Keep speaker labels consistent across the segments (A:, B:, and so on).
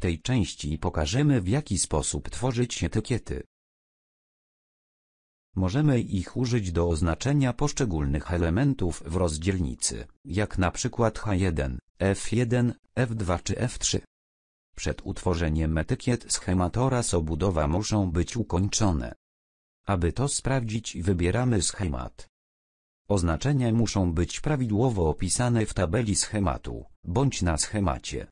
A: tej części pokażemy w jaki sposób tworzyć etykiety. Możemy ich użyć do oznaczenia poszczególnych elementów w rozdzielnicy, jak na przykład H1, F1, F2 czy F3. Przed utworzeniem etykiet schemat oraz obudowa muszą być ukończone. Aby to sprawdzić wybieramy schemat. Oznaczenia muszą być prawidłowo opisane w tabeli schematu, bądź na schemacie.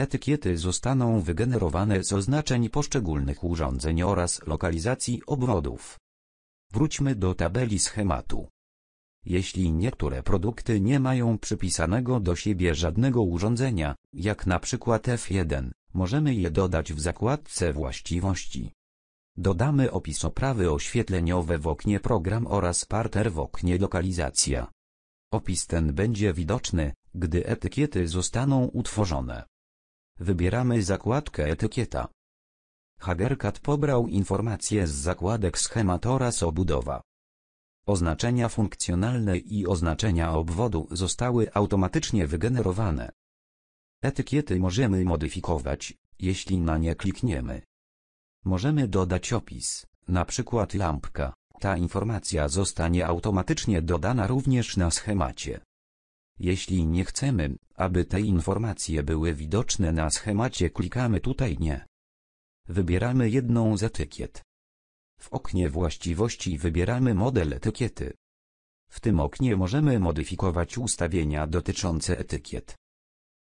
A: Etykiety zostaną wygenerowane z oznaczeń poszczególnych urządzeń oraz lokalizacji obwodów. Wróćmy do tabeli schematu. Jeśli niektóre produkty nie mają przypisanego do siebie żadnego urządzenia, jak na przykład F1, możemy je dodać w zakładce właściwości. Dodamy opis oprawy oświetleniowe w oknie program oraz parter w oknie lokalizacja. Opis ten będzie widoczny, gdy etykiety zostaną utworzone. Wybieramy zakładkę Etykieta. Hagerkat pobrał informacje z zakładek Schemat oraz Obudowa. Oznaczenia funkcjonalne i oznaczenia obwodu zostały automatycznie wygenerowane. Etykiety możemy modyfikować, jeśli na nie klikniemy. Możemy dodać opis, na przykład lampka. Ta informacja zostanie automatycznie dodana również na schemacie. Jeśli nie chcemy, aby te informacje były widoczne na schemacie klikamy tutaj Nie. Wybieramy jedną z etykiet. W oknie właściwości wybieramy model etykiety. W tym oknie możemy modyfikować ustawienia dotyczące etykiet.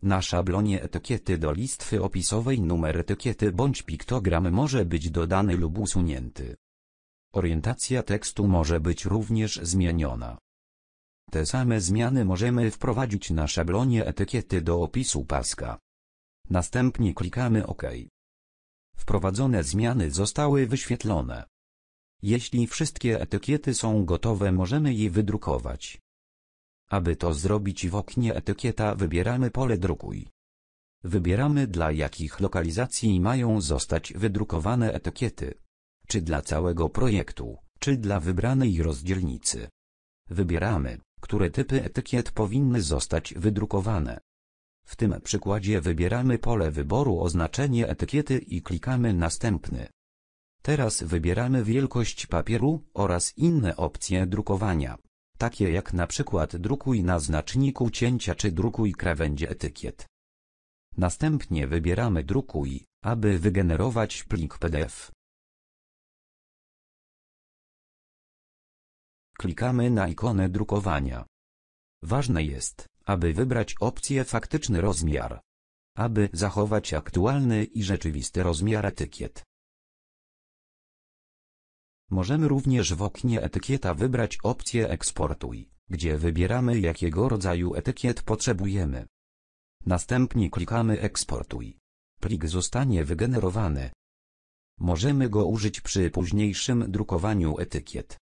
A: Na szablonie etykiety do listwy opisowej numer etykiety bądź piktogram może być dodany lub usunięty. Orientacja tekstu może być również zmieniona. Te same zmiany możemy wprowadzić na szablonie etykiety do opisu paska. Następnie klikamy OK. Wprowadzone zmiany zostały wyświetlone. Jeśli wszystkie etykiety są gotowe możemy je wydrukować. Aby to zrobić w oknie etykieta wybieramy pole drukuj. Wybieramy dla jakich lokalizacji mają zostać wydrukowane etykiety. Czy dla całego projektu, czy dla wybranej rozdzielnicy. Wybieramy. Które typy etykiet powinny zostać wydrukowane? W tym przykładzie wybieramy pole wyboru oznaczenie etykiety i klikamy Następny. Teraz wybieramy wielkość papieru oraz inne opcje drukowania, takie jak na przykład drukuj na znaczniku cięcia czy drukuj krawędzie etykiet. Następnie wybieramy drukuj, aby wygenerować plik PDF. Klikamy na ikonę drukowania. Ważne jest, aby wybrać opcję faktyczny rozmiar. Aby zachować aktualny i rzeczywisty rozmiar etykiet. Możemy również w oknie etykieta wybrać opcję eksportuj, gdzie wybieramy jakiego rodzaju etykiet potrzebujemy. Następnie klikamy eksportuj. Plik zostanie wygenerowany. Możemy go użyć przy późniejszym drukowaniu etykiet.